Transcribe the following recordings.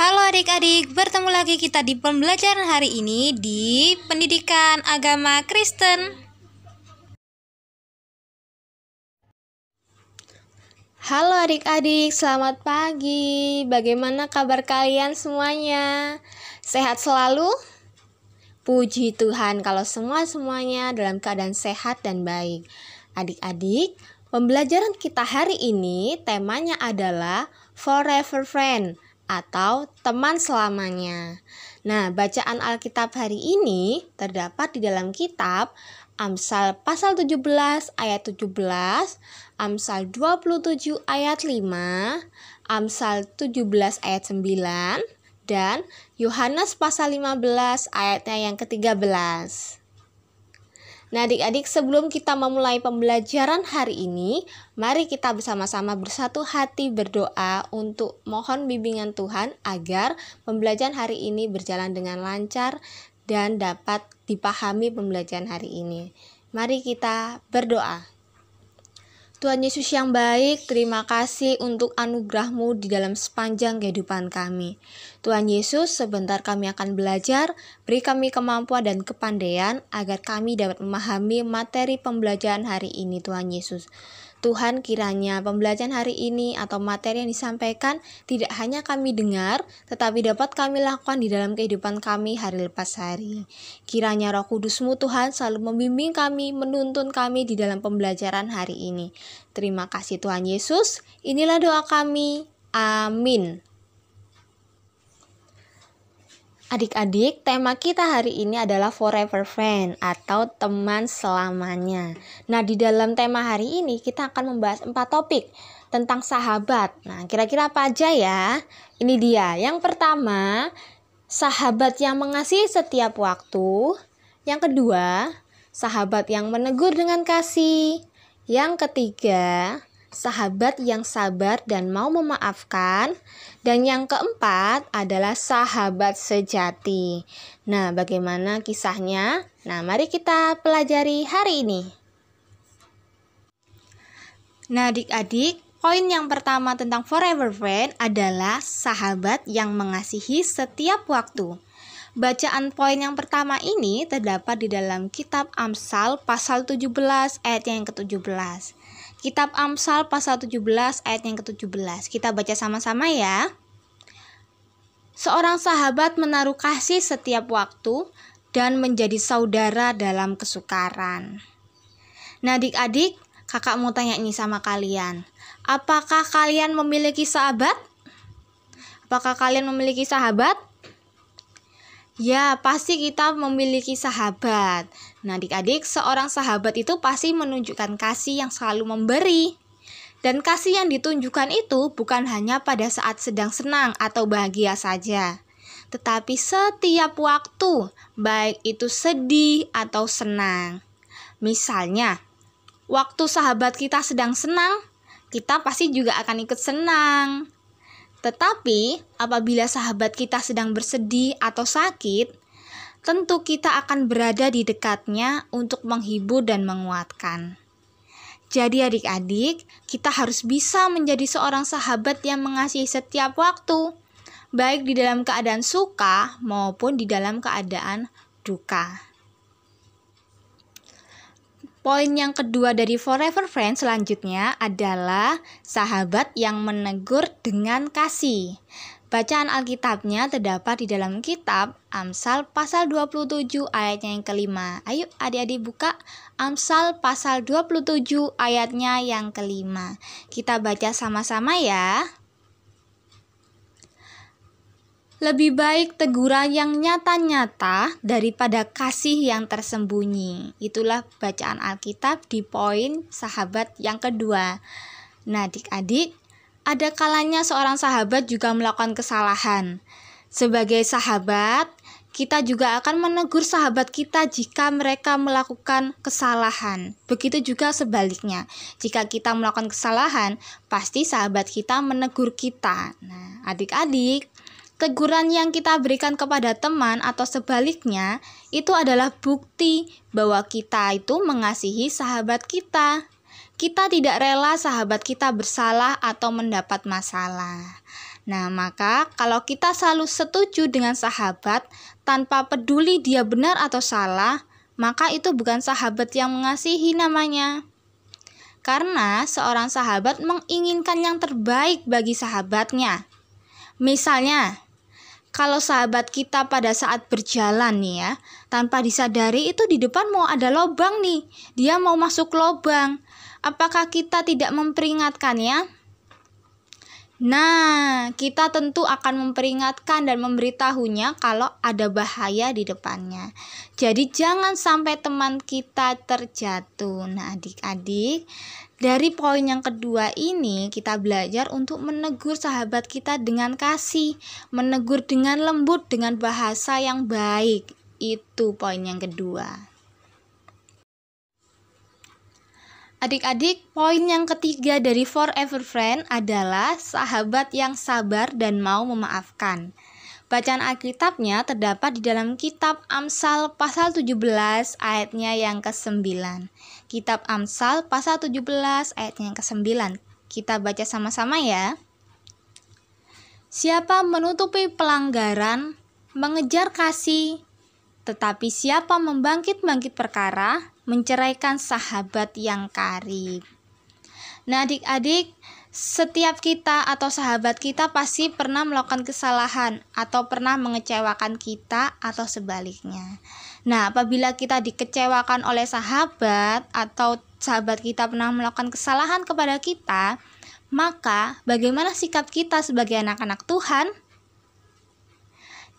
Halo adik-adik, bertemu lagi kita di pembelajaran hari ini di Pendidikan Agama Kristen. Halo adik-adik, selamat pagi. Bagaimana kabar kalian semuanya? Sehat selalu? Puji Tuhan kalau semua-semuanya dalam keadaan sehat dan baik. Adik-adik, Pembelajaran kita hari ini temanya adalah Forever Friend atau teman selamanya. Nah, bacaan Alkitab hari ini terdapat di dalam kitab Amsal pasal 17 ayat 17, Amsal 27 ayat 5, Amsal 17 ayat 9, dan Yohanes pasal 15 ayatnya yang ke-13. Nah, adik-adik, sebelum kita memulai pembelajaran hari ini, mari kita bersama-sama bersatu hati berdoa untuk mohon bimbingan Tuhan agar pembelajaran hari ini berjalan dengan lancar dan dapat dipahami pembelajaran hari ini. Mari kita berdoa. Tuhan Yesus yang baik, terima kasih untuk anugerahmu di dalam sepanjang kehidupan kami. Tuhan Yesus, sebentar kami akan belajar, beri kami kemampuan dan kepandaian agar kami dapat memahami materi pembelajaran hari ini Tuhan Yesus. Tuhan kiranya pembelajaran hari ini atau materi yang disampaikan tidak hanya kami dengar, tetapi dapat kami lakukan di dalam kehidupan kami hari lepas hari. Kiranya roh kudusmu Tuhan selalu membimbing kami, menuntun kami di dalam pembelajaran hari ini. Terima kasih Tuhan Yesus, inilah doa kami. Amin. Adik-adik, tema kita hari ini adalah Forever Friend atau teman selamanya. Nah, di dalam tema hari ini kita akan membahas empat topik tentang sahabat. Nah, kira-kira apa aja ya? Ini dia. Yang pertama, sahabat yang mengasihi setiap waktu. Yang kedua, sahabat yang menegur dengan kasih. Yang ketiga, sahabat yang sabar dan mau memaafkan. Dan yang keempat adalah sahabat sejati. Nah, bagaimana kisahnya? Nah, mari kita pelajari hari ini. Nah, adik-adik, poin yang pertama tentang forever friend adalah sahabat yang mengasihi setiap waktu. Bacaan poin yang pertama ini terdapat di dalam kitab Amsal pasal 17 ayat yang ke-17. Kitab Amsal pasal 17 ayat yang ke-17. Kita baca sama-sama ya. Seorang sahabat menaruh kasih setiap waktu dan menjadi saudara dalam kesukaran. Nah, adik-adik, kakak mau tanya ini sama kalian. Apakah kalian memiliki sahabat? Apakah kalian memiliki sahabat? Ya, pasti kita memiliki sahabat. Nah, adik-adik, seorang sahabat itu pasti menunjukkan kasih yang selalu memberi. Dan kasih yang ditunjukkan itu bukan hanya pada saat sedang senang atau bahagia saja, tetapi setiap waktu, baik itu sedih atau senang. Misalnya, waktu sahabat kita sedang senang, kita pasti juga akan ikut senang. Tetapi, apabila sahabat kita sedang bersedih atau sakit, tentu kita akan berada di dekatnya untuk menghibur dan menguatkan. Jadi adik-adik, kita harus bisa menjadi seorang sahabat yang mengasihi setiap waktu, baik di dalam keadaan suka maupun di dalam keadaan duka. Poin yang kedua dari Forever Friends selanjutnya adalah sahabat yang menegur dengan kasih. Bacaan Alkitabnya terdapat di dalam kitab Amsal pasal 27 ayatnya yang kelima. Ayo adik-adik buka Amsal pasal 27 ayatnya yang kelima. Kita baca sama-sama ya. Lebih baik teguran yang nyata-nyata daripada kasih yang tersembunyi. Itulah bacaan Alkitab di poin sahabat yang kedua. Nah, adik-adik, ada kalanya seorang sahabat juga melakukan kesalahan. Sebagai sahabat, kita juga akan menegur sahabat kita jika mereka melakukan kesalahan. Begitu juga sebaliknya, jika kita melakukan kesalahan, pasti sahabat kita menegur kita. Nah, adik-adik, teguran yang kita berikan kepada teman atau sebaliknya itu adalah bukti bahwa kita itu mengasihi sahabat kita kita tidak rela sahabat kita bersalah atau mendapat masalah. Nah, maka kalau kita selalu setuju dengan sahabat tanpa peduli dia benar atau salah, maka itu bukan sahabat yang mengasihi namanya. Karena seorang sahabat menginginkan yang terbaik bagi sahabatnya. Misalnya, kalau sahabat kita pada saat berjalan nih ya, tanpa disadari itu di depan mau ada lobang nih. Dia mau masuk lobang. Apakah kita tidak memperingatkannya? Nah, kita tentu akan memperingatkan dan memberitahunya kalau ada bahaya di depannya. Jadi jangan sampai teman kita terjatuh. Nah, adik-adik, dari poin yang kedua ini kita belajar untuk menegur sahabat kita dengan kasih, menegur dengan lembut dengan bahasa yang baik. Itu poin yang kedua. Adik-adik, poin yang ketiga dari Forever Friend adalah sahabat yang sabar dan mau memaafkan. Bacaan Alkitabnya terdapat di dalam kitab Amsal pasal 17 ayatnya yang ke-9. Kitab Amsal pasal 17 ayatnya yang ke-9. Kita baca sama-sama ya. Siapa menutupi pelanggaran, mengejar kasih, tetapi siapa membangkit-bangkit perkara, menceraikan sahabat yang karib. Nah, adik-adik, setiap kita atau sahabat kita pasti pernah melakukan kesalahan atau pernah mengecewakan kita atau sebaliknya. Nah, apabila kita dikecewakan oleh sahabat atau sahabat kita pernah melakukan kesalahan kepada kita, maka bagaimana sikap kita sebagai anak-anak Tuhan?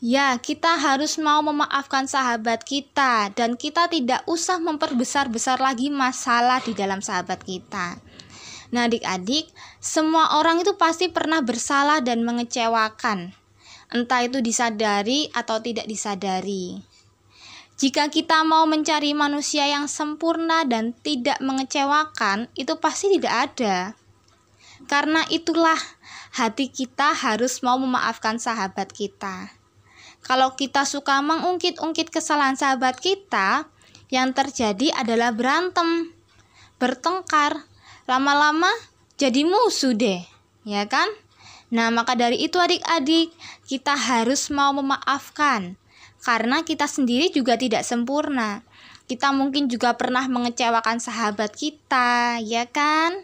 Ya, kita harus mau memaafkan sahabat kita dan kita tidak usah memperbesar-besar lagi masalah di dalam sahabat kita. Nah, adik-adik, semua orang itu pasti pernah bersalah dan mengecewakan. Entah itu disadari atau tidak disadari. Jika kita mau mencari manusia yang sempurna dan tidak mengecewakan, itu pasti tidak ada. Karena itulah hati kita harus mau memaafkan sahabat kita. Kalau kita suka mengungkit-ungkit kesalahan sahabat kita, yang terjadi adalah berantem, bertengkar, lama-lama jadi musuh deh, ya kan? Nah, maka dari itu adik-adik, kita harus mau memaafkan karena kita sendiri juga tidak sempurna. Kita mungkin juga pernah mengecewakan sahabat kita, ya kan?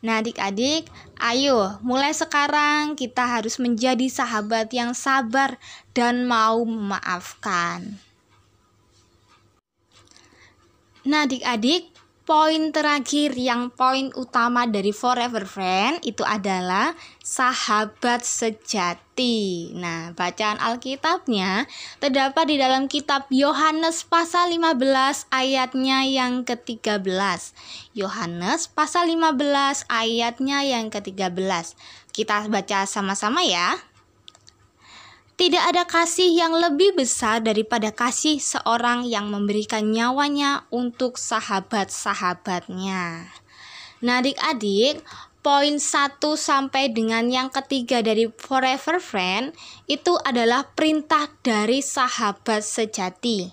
Nah, adik-adik, ayo mulai sekarang kita harus menjadi sahabat yang sabar dan mau memaafkan. Nah, adik-adik, poin terakhir yang poin utama dari Forever Friend itu adalah sahabat sejati. Nah, bacaan Alkitabnya terdapat di dalam kitab Yohanes pasal 15 ayatnya yang ke-13. Yohanes pasal 15 ayatnya yang ke-13. Kita baca sama-sama ya. Tidak ada kasih yang lebih besar daripada kasih seorang yang memberikan nyawanya untuk sahabat-sahabatnya. Nah, adik-adik, poin 1 sampai dengan yang ketiga dari Forever Friend itu adalah perintah dari sahabat sejati.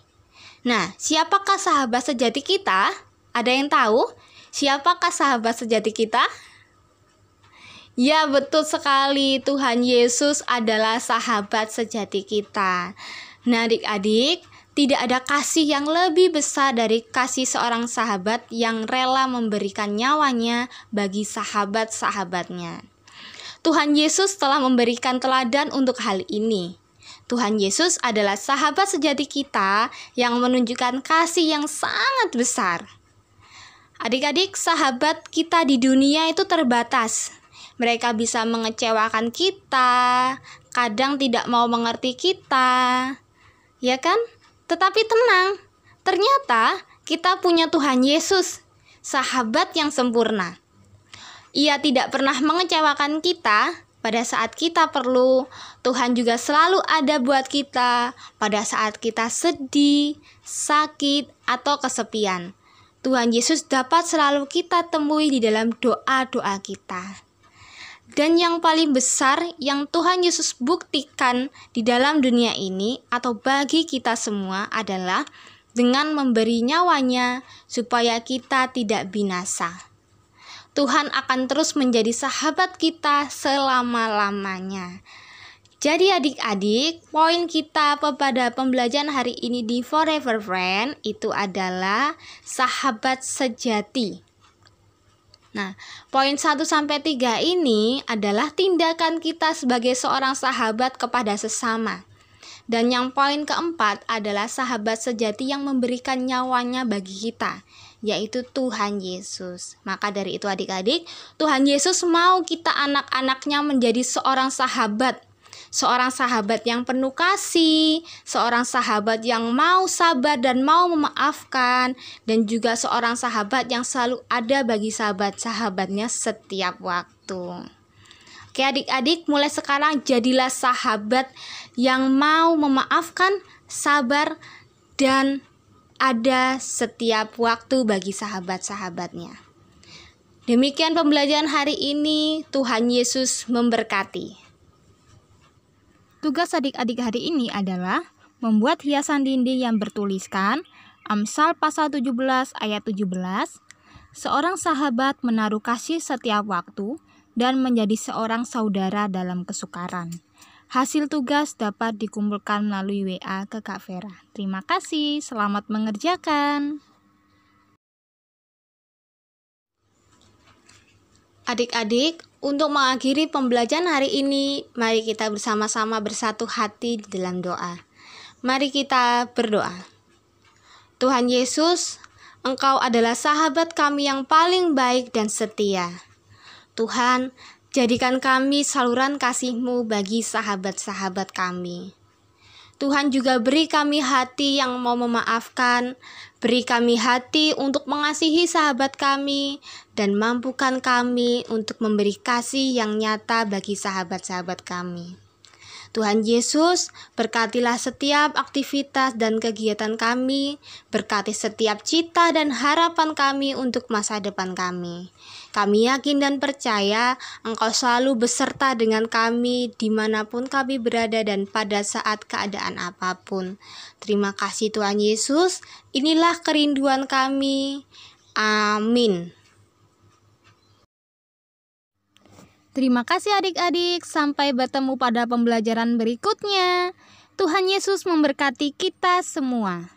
Nah, siapakah sahabat sejati kita? Ada yang tahu? Siapakah sahabat sejati kita? Ya, betul sekali. Tuhan Yesus adalah sahabat sejati kita. Nah, adik-adik, tidak ada kasih yang lebih besar dari kasih seorang sahabat yang rela memberikan nyawanya bagi sahabat-sahabatnya. Tuhan Yesus telah memberikan teladan untuk hal ini. Tuhan Yesus adalah sahabat sejati kita yang menunjukkan kasih yang sangat besar. Adik-adik, sahabat kita di dunia itu terbatas, mereka bisa mengecewakan kita, kadang tidak mau mengerti kita. Ya kan? Tetapi tenang, ternyata kita punya Tuhan Yesus, sahabat yang sempurna. Ia tidak pernah mengecewakan kita pada saat kita perlu. Tuhan juga selalu ada buat kita pada saat kita sedih, sakit, atau kesepian. Tuhan Yesus dapat selalu kita temui di dalam doa-doa kita. Dan yang paling besar yang Tuhan Yesus buktikan di dalam dunia ini atau bagi kita semua adalah dengan memberi nyawanya supaya kita tidak binasa. Tuhan akan terus menjadi sahabat kita selama-lamanya. Jadi adik-adik, poin kita pada pembelajaran hari ini di Forever Friend itu adalah sahabat sejati. Nah, poin 1 sampai 3 ini adalah tindakan kita sebagai seorang sahabat kepada sesama. Dan yang poin keempat adalah sahabat sejati yang memberikan nyawanya bagi kita, yaitu Tuhan Yesus. Maka dari itu adik-adik, Tuhan Yesus mau kita anak-anaknya menjadi seorang sahabat seorang sahabat yang penuh kasih, seorang sahabat yang mau sabar dan mau memaafkan, dan juga seorang sahabat yang selalu ada bagi sahabat-sahabatnya setiap waktu. Oke adik-adik, mulai sekarang jadilah sahabat yang mau memaafkan, sabar, dan ada setiap waktu bagi sahabat-sahabatnya. Demikian pembelajaran hari ini. Tuhan Yesus memberkati. Tugas adik-adik hari ini adalah membuat hiasan dinding yang bertuliskan Amsal pasal 17 ayat 17 Seorang sahabat menaruh kasih setiap waktu dan menjadi seorang saudara dalam kesukaran. Hasil tugas dapat dikumpulkan melalui WA ke Kak Vera. Terima kasih, selamat mengerjakan. Adik-adik, untuk mengakhiri pembelajaran hari ini, mari kita bersama-sama bersatu hati di dalam doa. Mari kita berdoa. Tuhan Yesus, Engkau adalah sahabat kami yang paling baik dan setia. Tuhan, jadikan kami saluran kasih-Mu bagi sahabat-sahabat kami. Tuhan juga beri kami hati yang mau memaafkan, beri kami hati untuk mengasihi sahabat kami, dan mampukan kami untuk memberi kasih yang nyata bagi sahabat-sahabat kami. Tuhan Yesus, berkatilah setiap aktivitas dan kegiatan kami, berkati setiap cita dan harapan kami untuk masa depan kami. Kami yakin dan percaya Engkau selalu beserta dengan kami dimanapun kami berada dan pada saat keadaan apapun. Terima kasih Tuhan Yesus, inilah kerinduan kami. Amin. Terima kasih adik-adik, sampai bertemu pada pembelajaran berikutnya. Tuhan Yesus memberkati kita semua.